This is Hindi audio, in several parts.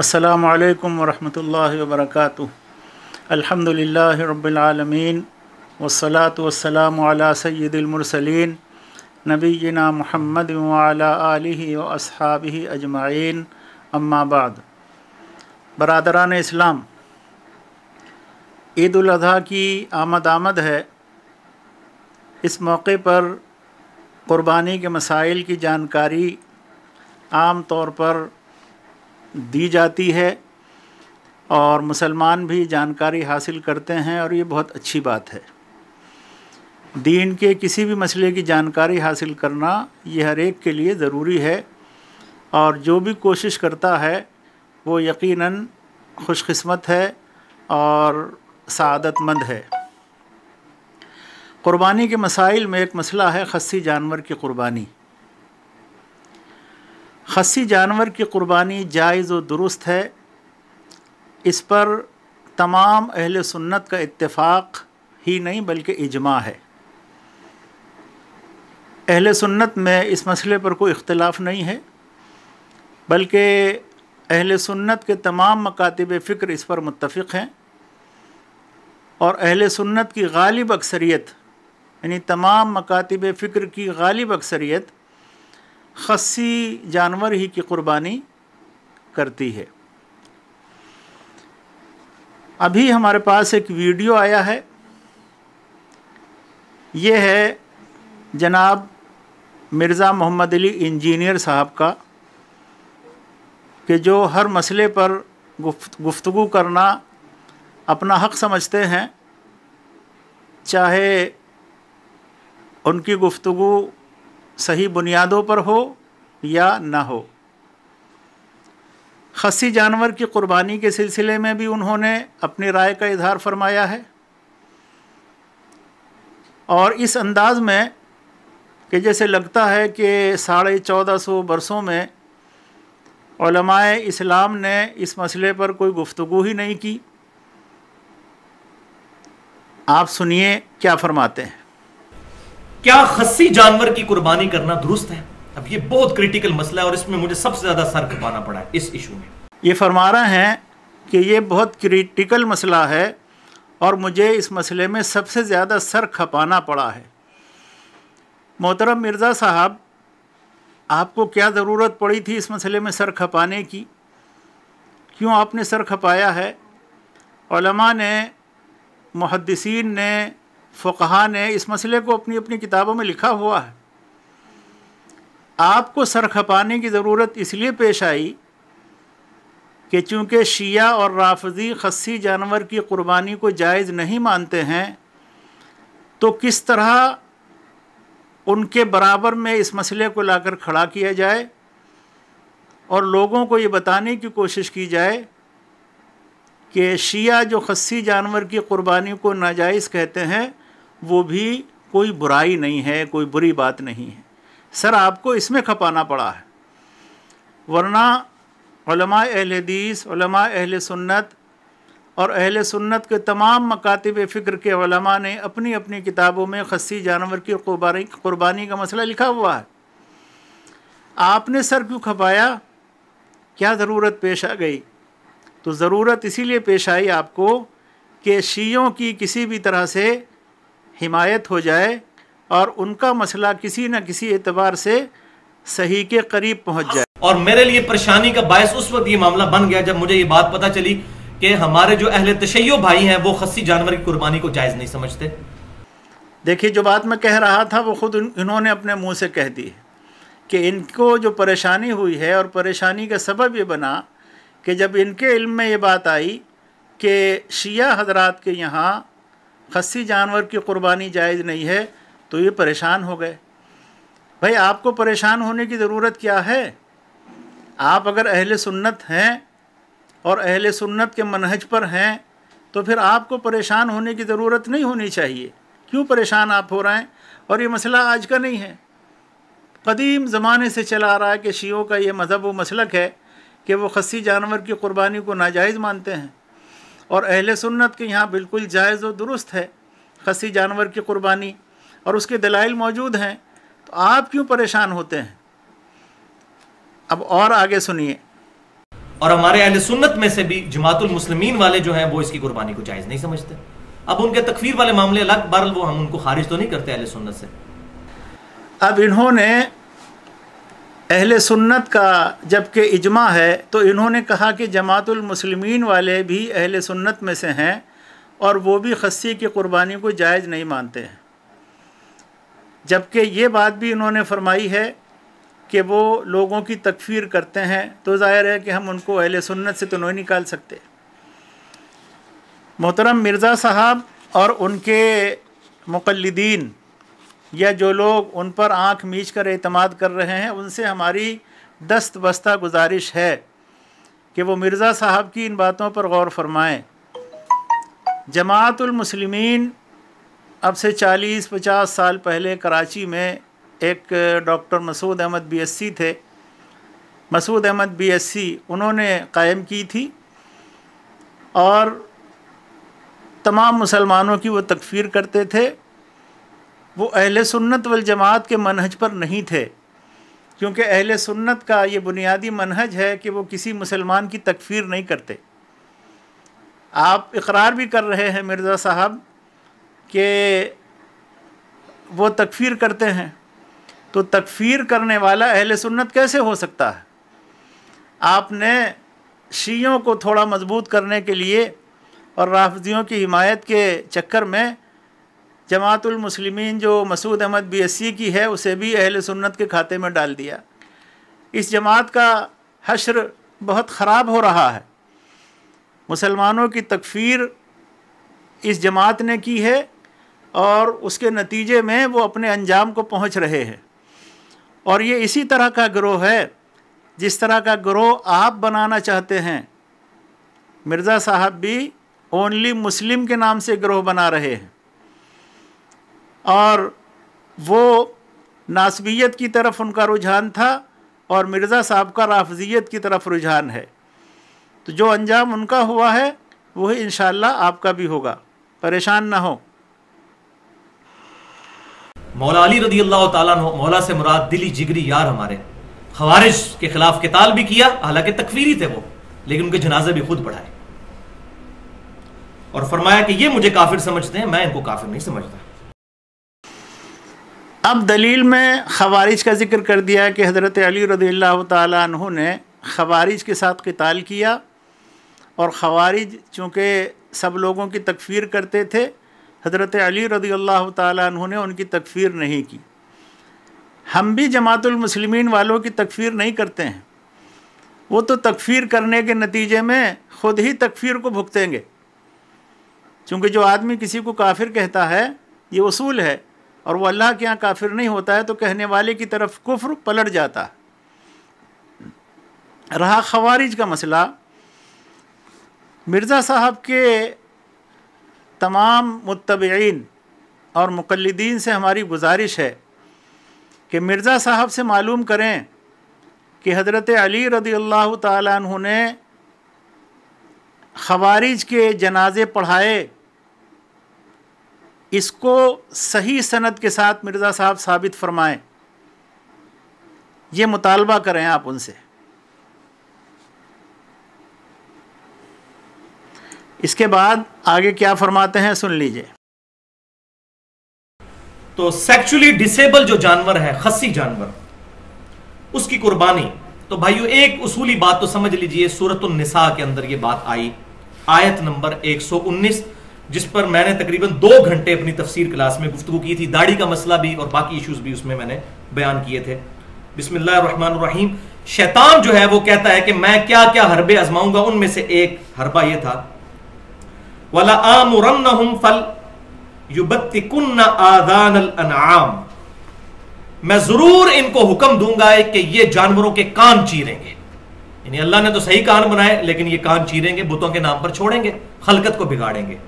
अस्सलाम वालेकुम रहमतुल्लाहि व बरकातुहू अल्हम्दुलिल्लाहि रब्बिल आलमीन वस्सलातु वस्सलामु अला सय्यिदिल मुरसलीन नबीना मुहम्मद व अला आलिहि व अस्हाबिहि अजमाइन अम्मा बाद बरदरान इस्लाम ईद उल अज़हा की आमद आमद है इस मौके पर क़ुरबानी के मसाइल की जानकारी आम तौर पर दी जाती है और मुसलमान भी जानकारी हासिल करते हैं और ये बहुत अच्छी बात है दीन के किसी भी मसले की जानकारी हासिल करना ये हर एक के लिए ज़रूरी है और जो भी कोशिश करता है वो यकीनन खुशकस्मत है और सदतमंद है क़ुरबानी के मसाइल में एक मसला है खस्सी जानवर की क़ुरबानी खसी जानवर की कुर्बानी जायज़ व दुरुस्त है इस पर तमाम अहल सुन्नत का इत्तेफाक ही नहीं बल्कि इजमा है अहल सुन्नत में इस मसले पर कोई इख्तलाफ नहीं है बल्कि अहल सुन्नत के तमाम मकातब फ़िक्र इस पर मुतफ़ हैं और अहल सुन्नत की गालिब अक्सरियत यानी तमाम मकातब फ़िक्र की गालिब अक्सरियत खसी जानवर ही की कुर्बानी करती है अभी हमारे पास एक वीडियो आया है ये है जनाब मिर्ज़ा मोहम्मद अली इंजीनियर साहब का कि जो हर मसले पर गुफ्त गुफ्तु करना अपना हक समझते हैं चाहे उनकी गुफ्तु सही बुनियादों पर हो या ना हो खसी जानवर की कुर्बानी के सिलसिले में भी उन्होंने अपनी राय का इजहार फरमाया है और इस अंदाज़ में कि जैसे लगता है कि साढ़े चौदह सौ बरसों में इस्लाम ने इस मसले पर कोई गुफ्तु ही नहीं की आप सुनिए क्या फरमाते हैं क्या खस्सी जानवर की कुर्बानी करना दुरुस्त है अब ये बहुत क्रिटिकल मसला है और इसमें मुझे सबसे ज़्यादा सर खपाना पड़ा है इस इशू में ये फरमा रहे हैं कि ये बहुत क्रिटिकल मसला है और मुझे इस मसले में सबसे ज़्यादा सर खपाना पड़ा है मोहतरम मिर्ज़ा साहब आपको क्या ज़रूरत पड़ी थी इस मसले में सर खपाने की क्यों आपने सर खपाया है ने मुहदसिन ने फकहा ने इस मसले को अपनी अपनी किताबों में लिखा हुआ है आपको सर खपाने की ज़रूरत इसलिए पेश आई कि चूँकि शिया और राफजी खस्सी जानवर की क़ुरबानी को जायज़ नहीं मानते हैं तो किस तरह उनके बराबर में इस मसले को लाकर खड़ा किया जाए और लोगों को ये बताने की कोशिश की जाए कि शिया जो खस्सी जानवर की क़ुरबानी को नाजायज़ कहते हैं वो भी कोई बुराई नहीं है कोई बुरी बात नहीं है सर आपको इसमें खपाना पड़ा है वरना अहल हदीस अहल सुन्नत और अहल सुन्नत के तमाम मकातब फ़िक्र के वलमा ने अपनी अपनी किताबों में खस्सी जानवर की कुर्बानी का मसला लिखा हुआ है आपने सर क्यों खपाया क्या ज़रूरत पेश आ गई तो ज़रूरत इसीलिए पेश आई आपको कि शीयों की किसी भी तरह से हिमायत हो जाए और उनका मसला किसी न किसी एतबार से सही के करीब पहुंच जाए और मेरे लिए परेशानी का बायस उस वक्त ये मामला बन गया जब मुझे ये बात पता चली कि हमारे जो अहले तशैयो भाई हैं वो खस्सी जानवर की कुर्बानी को जायज़ नहीं समझते देखिए जो बात मैं कह रहा था वो खुद इन्होंने अपने मुंह से कह दी कि इनको जो परेशानी हुई है और परेशानी का सबब ये बना कि जब इनके इल्म में ये बात आई कि शिया हजरात के यहाँ खस्सी जानवर की कुर्बानी जायज़ नहीं है तो ये परेशान हो गए भाई आपको परेशान होने की ज़रूरत क्या है आप अगर अहल सुन्नत हैं और अहल सुन्नत के मनहज पर हैं तो फिर आपको परेशान होने की ज़रूरत नहीं होनी चाहिए क्यों परेशान आप हो रहे हैं और ये मसला आज का नहीं है कदीम ज़माने से चला आ रहा है कि शीयों का ये मज़हब व मसलक है कि वो खस्सी जानवर की कुर्बानी को नाजायज़ मानते हैं और अहल सुन्नत के यहाँ बिल्कुल जायज़ और दुरुस्त है खसी जानवर की कुर्बानी और उसके दलाइल मौजूद हैं तो आप क्यों परेशान होते हैं अब और आगे सुनिए और हमारे अहल सुन्नत में से भी जमातुल मुस्लिमीन वाले जो हैं वो इसकी कुर्बानी को जायज़ नहीं समझते अब उनके तकफीर वाले मामले अलग बहरल वो हम उनको खारिज तो नहीं करते अहल सुन्नत से अब इन्होंने अहल सुन्नत का जबकि इजमा है तो इन्होंने कहा कि जमातुलमसलमिन वाले भी अहल सुन्नत में से हैं और वो भी खस्सी की क़ुरबानी को जायज़ नहीं मानते हैं जबकि ये बात भी इन्होंने फरमाई है कि वो लोगों की तकफीर करते हैं तो ज़ाहिर है कि हम उनको अहल सुन्नत से तो नहीं निकाल सकते मोहतरम मिर्ज़ा साहब और उनके मुकलदीन या जो लोग उन पर आंख मीच कर अतमाद कर रहे हैं उनसे हमारी दस्त बस्ता गुजारिश है कि वो मिर्ज़ा साहब की इन बातों पर गौर फरमाएँ जमातुलमसलमिन अब से 40-50 साल पहले कराची में एक डॉक्टर मसूद अहमद बीएससी थे मसूद अहमद बीएससी उन्होंने कायम की थी और तमाम मुसलमानों की वो तकफ़ीर करते थे वो अहल सुन्नत वल जमात के मनहज पर नहीं थे क्योंकि अहल सुन्नत का ये बुनियादी मनहज है कि वो किसी मुसलमान की तकफीर नहीं करते आप इकरार भी कर रहे हैं मिर्ज़ा साहब कि वो तकफीर करते हैं तो तकफीर करने वाला अहल सुन्नत कैसे हो सकता है आपने शीयों को थोड़ा मजबूत करने के लिए और राफजियों की हिमायत के चक्कर में जमातुल मुस्लिमीन जो मसूद अहमद बी की है उसे भी अहल सुन्नत के खाते में डाल दिया इस जमात का हशर बहुत ख़राब हो रहा है मुसलमानों की तकफीर इस जमात ने की है और उसके नतीजे में वो अपने अंजाम को पहुंच रहे हैं और ये इसी तरह का ग्रोह है जिस तरह का ग्रोह आप बनाना चाहते हैं मिर्ज़ा साहब भी ओनली मुस्लिम के नाम से ग्रोह बना रहे हैं और वो नासबियत की तरफ उनका रुझान था और मिर्ज़ा साहब का राफजियत की तरफ रुझान है तो जो अंजाम उनका हुआ है वही इन आपका भी होगा परेशान ना हो मौला अली रदी अल्लाह तौला से मुराद दिली जिगरी यार हमारे खवारिज के खिलाफ किताल भी किया हालांकि तकफीरी थे वो लेकिन उनके जनाजे भी खुद बढ़ाए और फरमाया कि ये मुझे काफिर समझते हैं मैं इनको काफिर नहीं समझता अब दलील में खवारिज का जिक्र कर दिया है कि हज़रत अली रदील्ला तु ने खवारिज के साथ कताल किया और खवारिज चूँकि सब लोगों की तकफ़ीर करते थे हज़रत अली रदी अल्लाह तु ने उनकी तकफ़ीर नहीं की हम भी जमातुलमसलमिन वालों की तकफ़ीर नहीं करते हैं वो तो तकफ़ीर करने के नतीजे में ख़ुद ही तकफ़ीर को भुगतेंगे चूँकि जो आदमी किसी को काफिर कहता है ये उसूल है और वो अल्लाह के यहाँ काफिर नहीं होता है तो कहने वाले की तरफ कुफ्र पलट जाता है रहा खवारिज का मसला मिर्ज़ा साहब के तमाम मुतबीन और मुकलदीन से हमारी गुजारिश है कि मिर्ज़ा साहब से मालूम करें कि हज़रत अली रदी अल्लाह तुने खवारिज के जनाजे पढ़ाए इसको सही सनद के साथ मिर्ज़ा साहब साबित फरमाएं ये मुतालबा करें आप उनसे इसके बाद आगे क्या फरमाते हैं सुन लीजिए तो सेक्चुअली डिसेबल जो जानवर है खसी जानवर उसकी कुर्बानी तो भाइयों एक उसूली बात तो समझ लीजिए सूरत निसा के अंदर ये बात आई आयत नंबर 119 जिस पर मैंने तकरीबन दो घंटे अपनी तफसीर क्लास में गुफ्तु की थी दाढ़ी का मसला भी और बाकी इशूज भी उसमें मैंने बयान किए थे बिस्मिल्लाहमान शैतान जो है वो कहता है कि मैं क्या क्या हरबे आजमाऊंगा उनमें से एक हरबा यह था वाला आम फल युबत्तिकुन्न अनाम मैं जरूर इनको हुक्म दूंगा कि ये जानवरों के कान चीरेंगे अल्लाह ने तो सही कान बनाए लेकिन ये कान चीरेंगे बुतों के नाम पर छोड़ेंगे खलकत को बिगाड़ेंगे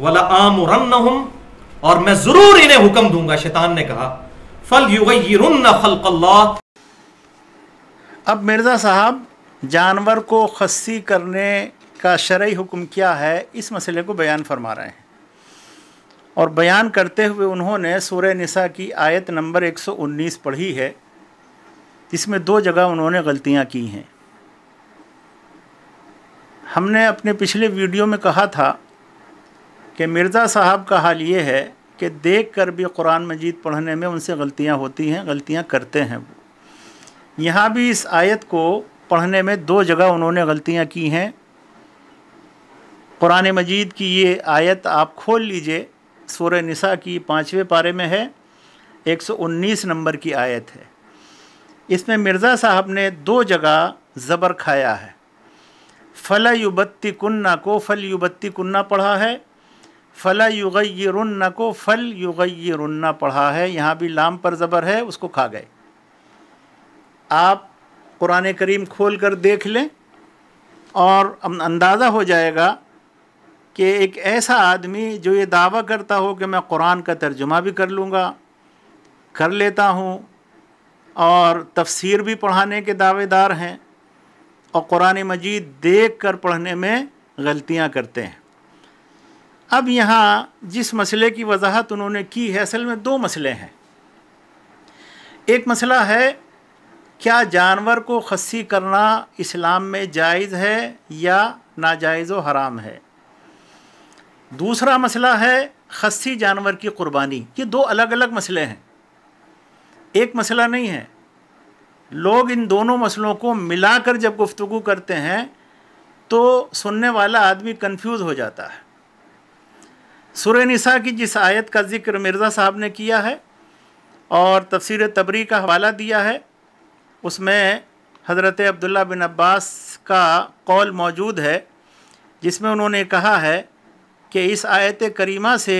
और मैं जरूर इन्हें हुक्म दूंगा शैतान ने कहा फल युगन अब मिर्ज़ा साहब जानवर को खस्सी करने का शरय हुक्म क्या है इस मसले को बयान फरमा रहे हैं और बयान करते हुए उन्होंने सूर्य निसा की आयत नंबर 119 पढ़ी है इसमें दो जगह उन्होंने गलतियां की हैं हमने अपने पिछले वीडियो में कहा था कि मिर्ज़ा साहब का हाल ये है कि देख कर भी कुरान मजीद पढ़ने में उनसे गलतियाँ होती हैं गलतियाँ करते हैं वो यहाँ भी इस आयत को पढ़ने में दो जगह उन्होंने गलतियाँ की हैं कुरान मजीद की ये आयत आप खोल लीजिए सूर निसा की पाँचवें पारे में है 119 नंबर की आयत है इसमें मिर्ज़ा साहब ने दो जगह ज़बर खाया है फ़ला युबत्ती कुन्ना को फल युबत्ती कुन्ना पढ़ा है फ़ला युगैरुन्न को फल युगैरुन्न पढ़ा है यहाँ भी लाम पर ज़बर है उसको खा गए आप कुरान करीम खोल कर देख लें और अंदाज़ा हो जाएगा कि एक ऐसा आदमी जो ये दावा करता हो कि मैं कुरान का तर्जुमा भी कर लूँगा कर लेता हूँ और तफसीर भी पढ़ाने के दावेदार हैं और कुरान मजीद देख कर पढ़ने में गलतियाँ करते हैं अब यहाँ जिस मसले की वजाहत उन्होंने की है असल में दो मसले हैं एक मसला है क्या जानवर को खस्सी करना इस्लाम में जायज़ है या नाजायज़ व हराम है दूसरा मसला है खस्सी जानवर की कुर्बानी ये दो अलग अलग मसले हैं एक मसला नहीं है लोग इन दोनों मसलों को मिलाकर जब गुफ्तु करते हैं तो सुनने वाला आदमी कंफ्यूज हो जाता है सुर नसा की जिस आयत का जिक्र मिर्ज़ा साहब ने किया है और तफसर तबरी का हवाला दिया है उसमें हज़रत अब्दुल्ला बिन अब्बास का कौल मौजूद है जिसमें उन्होंने कहा है कि इस आयत करीमा से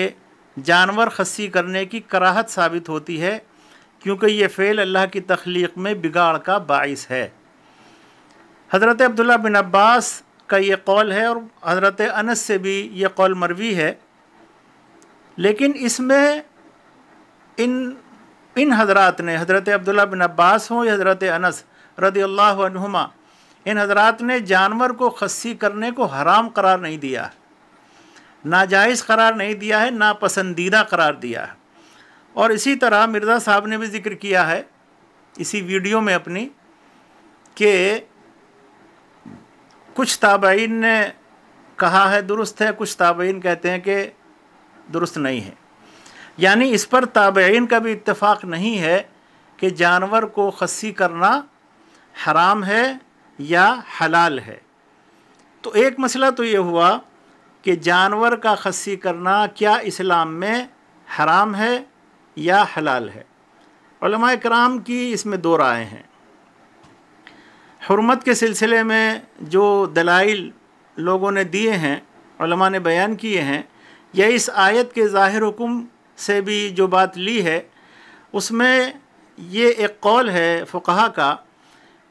जानवर खस्सी करने की कराहत साबित होती है क्योंकि ये फ़ेल अल्लाह की तख्लीक में बिगाड़ का बाइस है हज़रत अब्दुल्ला बिन अब्बास का ये कौल है और हज़रत अनस से भी ये कौल मरवी है लेकिन इसमें इन इन हजरात ने हज़रत अब्दुल्ला बिन अब्बास हों या हज़रत अनस रदी अल्लाहुमा इन हजरात ने जानवर को खस्सी करने को हराम करार नहीं दिया नाजायज़ करार नहीं दिया है नापसंदीदा करार दिया है और इसी तरह मिर्ज़ा साहब ने भी जिक्र किया है इसी वीडियो में अपनी कि कुछ ताबइन ने कहा है दुरुस्त है कुछ ताबइन कहते हैं कि दुरुस्त नहीं है यानी इस पर ताबेन का भी इतफाक़ नहीं है कि जानवर को खस्सी करना हराम है या हलाल है तो एक मसला तो ये हुआ कि जानवर का खस्सी करना क्या इस्लाम में हराम है या हलाल है कराम की इसमें दो राय हैं हरमत के सिलसिले में जो दलाइल लोगों ने दिए हैं ने बयान किए हैं या इस आयत के ज़ाहिर हुक्म से भी जो बात ली है उसमें ये एक कौल है फ़ुकहा का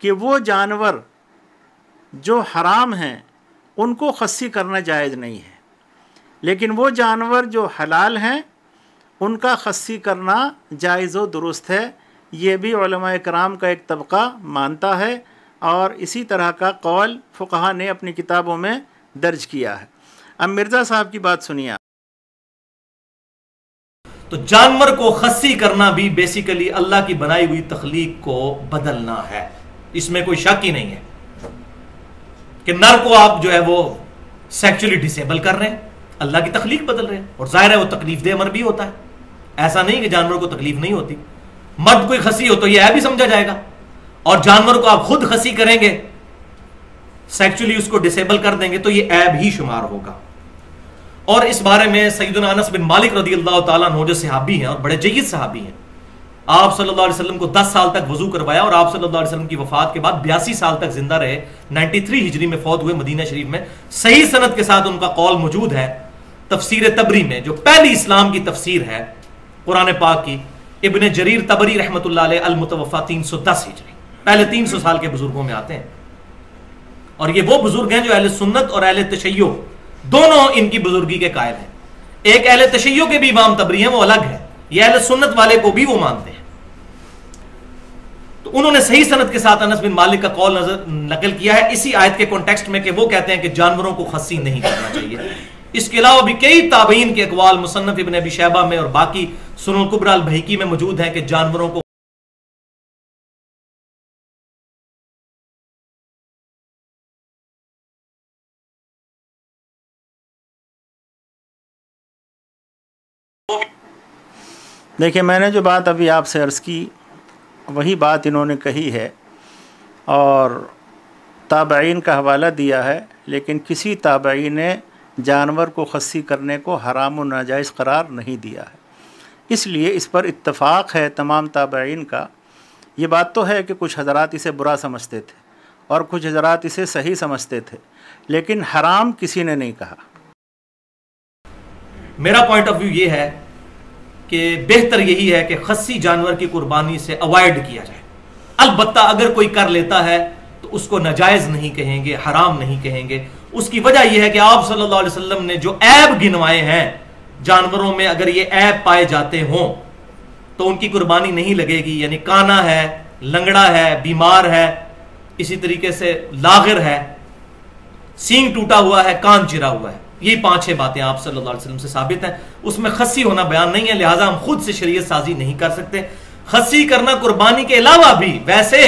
कि वो जानवर जो हराम हैं उनको खस्सी करना जायज़ नहीं है लेकिन वो जानवर जो हलाल हैं उनका खस्सी करना जायज़ व दुरुस्त है ये भी कराम का एक तबका मानता है और इसी तरह का कौल फ़ुकहा ने अपनी किताबों में दर्ज किया है अब मिर्ज़ा साहब की बात सुनिए तो जानवर को खसी करना भी बेसिकली अल्लाह की बनाई हुई तखलीक को बदलना है इसमें कोई शक ही नहीं है कि नर को आप जो है वो सेक्चुअली डिसेबल कर रहे हैं अल्लाह की तखलीक बदल रहे हैं और जाहिर है वो तकलीफ दे अमर भी होता है ऐसा नहीं कि जानवर को तकलीफ नहीं होती मर्द कोई खसी हो तो यह भी समझा जाएगा और जानवर को आप खुद खसी करेंगे सेक्चुअली उसको डिसेबल कर देंगे तो यह ऐब ही शुमार होगा और इस बारे में सईदानस बिन मालिक रदी अल्लाह तु जो हैं और बड़े जयद सहाबी हैं आप सल्लल्लाहु अलैहि को दस साल तक वजू करवाया और आप सल्लल्लाहु अलैहि की वफात के बाद बयासी साल तक जिंदा रहे थ्री हिजरी में फौत हुए मदीना शरीफ में सही सनत के साथ उनका कौल मौजूद है तफसीर तबरी में जो पहली इस्लाम की तफसीर है कुरान पाक की इबन जरीर तबरी रहमत अलमतवफ़ा तीन सौ दस हिजरी पहले तीन सौ साल के बुजुर्गों में आते हैं और ये वो बुजुर्ग हैं जो अहल सुन्नत और अहल तशैयो दोनों इनकी बुजुर्गी के कायल हैं एक अहल तशैयों के भी इमाम तबरी हैं वो अलग है ये अहल सुन्नत वाले को भी वो मानते हैं तो उन्होंने सही सनत के साथ अनस बिन मालिक का कौल नजर नकल किया है इसी आयत के कॉन्टेक्स्ट में कि वो कहते हैं कि जानवरों को खस्सी नहीं करना चाहिए इसके अलावा भी कई ताबीन के अकवाल मुसन्फ इबन अबी शहबा में और बाकी सुनुल कुबराल भहीकी में मौजूद है कि जानवरों को देखिए मैंने जो बात अभी आपसे अर्ज़ की वही बात इन्होंने कही है और ताबाइन का हवाला दिया है लेकिन किसी ताबाई ने जानवर को खस्सी करने को हराम नाजायज़ करार नहीं दिया है इसलिए इस पर इत्तफाक़ है तमाम ताबाइन का ये बात तो है कि कुछ हजरात इसे बुरा समझते थे और कुछ हजरात इसे सही समझते थे लेकिन हराम किसी ने नहीं कहा मेरा पॉइंट ऑफ व्यू ये है कि बेहतर यही है कि खस्सी जानवर की कुर्बानी से अवॉइड किया जाए अलबत् अगर कोई कर लेता है तो उसको नाजायज़ नहीं कहेंगे हराम नहीं कहेंगे उसकी वजह यह है कि आप सल्लल्लाहु अलैहि वसल्लम ने जो ऐब गिनवाए हैं जानवरों में अगर ये ऐब पाए जाते हों तो उनकी कुर्बानी नहीं लगेगी यानी काना है लंगड़ा है बीमार है इसी तरीके से लागर है सींग टूटा हुआ है कान चिरा हुआ है ये पांच छह बातें आप सल्लल्लाहु अलैहि वसल्लम से साबित हैं उसमें खसी होना बयान नहीं है लिहाजा हम खुद से शरीय साजी नहीं कर सकते खसी करना कुर्बानी के अलावा भी वैसे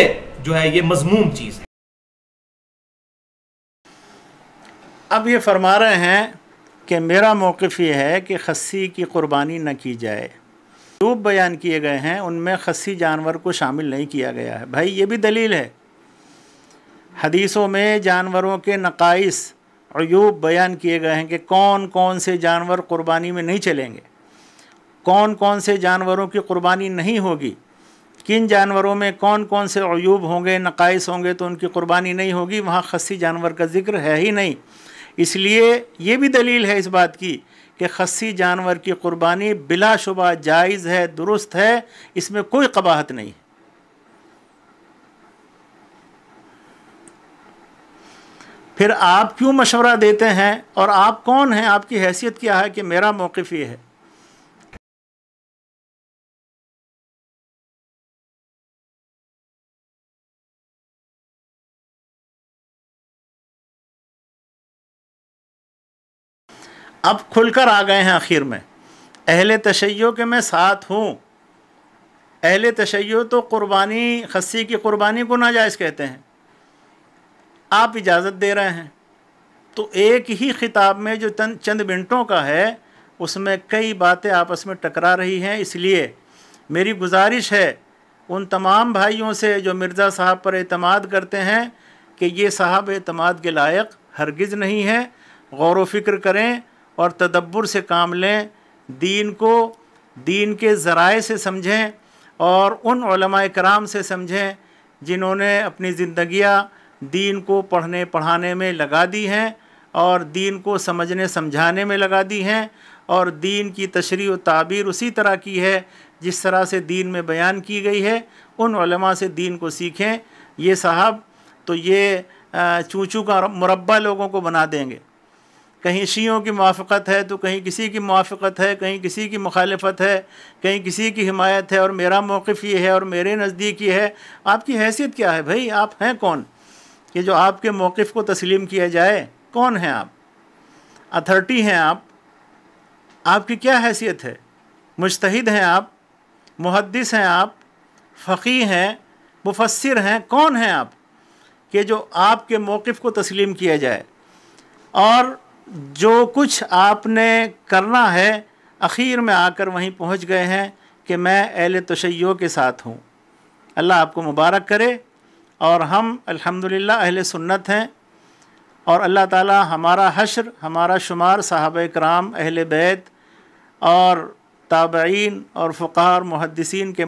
जो है ये मजमूम चीज़ है अब ये फरमा रहे हैं कि मेरा मौकफ यह है कि खसी की कुर्बानी ना की जाए रूप बयान किए गए हैं उनमें खसी जानवर को शामिल नहीं किया गया है भाई ये भी दलील है हदीसों में जानवरों के नकाइस और यो बयान किए गए हैं कि कौन कौन से जानवर कुर्बानी में नहीं चलेंगे कौन कौन से जानवरों की कुर्बानी नहीं होगी किन जानवरों में कौन कौन से अयूब होंगे नकाइस होंगे तो उनकी कुर्बानी नहीं होगी वहाँ खस्सी जानवर का जिक्र है ही नहीं इसलिए ये भी दलील है इस बात की कि खस्सी जानवर की कुर्बानी बिलाशुबा जायज़ है दुरुस्त है इसमें कोई कबाहत नहीं फिर आप क्यों मशवरा देते हैं और आप कौन हैं आपकी हैसियत क्या है कि मेरा मौक़ ये है अब खुलकर आ गए हैं आखिर में अहल तशैयो के मैं साथ हूँ अहल तशैयो तो क़ुरबानी खस्सी की क़ुरबानी को नाजायज़ कहते हैं आप इजाज़त दे रहे हैं तो एक ही ख़िताब में जो चंद मिनटों का है उसमें कई बातें आपस में टकरा रही हैं इसलिए मेरी गुजारिश है उन तमाम भाइयों से जो मिर्ज़ा साहब पर अतमाद करते हैं कि ये साहब अतमाद के लायक हरगिज़ नहीं है गौर व फिक्र करें और तदब्बर से काम लें दीन को दीन के ज़राए से समझें और उन कराम से समझें जिन्होंने अपनी ज़िंदगियाँ दीन को पढ़ने पढ़ाने में लगा दी हैं और दीन को समझने समझाने में लगा दी हैं और दीन की तशरी व ताबीर उसी तरह की है जिस तरह से दीन में बयान की गई है उन से दीन को सीखें ये साहब तो ये चूचू का मुरबा लोगों को बना देंगे कहीं शीयों की मुआफ़त है तो कहीं किसी की मुआफ़त है कहीं किसी की मुखालफत है कहीं किसी की हिमायत है और मेरा मौक़ ये है और मेरे नज़दीक ये है आपकी हैसियत क्या है भाई आप हैं कौन कि जो आपके मौक़ को तस्लीम किया जाए कौन हैं आप अथॉरिटी हैं आप आपकी क्या हैसियत है मुश्तद हैं आप मुहदस हैं आप फ़ी हैं मुफसर हैं कौन हैं आप कि जो आपके मौक़ को तस्लीम किया जाए और जो कुछ आपने करना है अखीर में आकर वहीं पहुंच गए हैं कि मैं अहल तशैयों के साथ हूँ अल्लाह आपको मुबारक करे और हम अल्हम्दुलिल्लाह अहल सुन्नत हैं और अल्लाह ताला हमारा हशर हमारा शुमार साहब कराम अहल बैत और ताबईन और फ़ुकार मुहदसिन के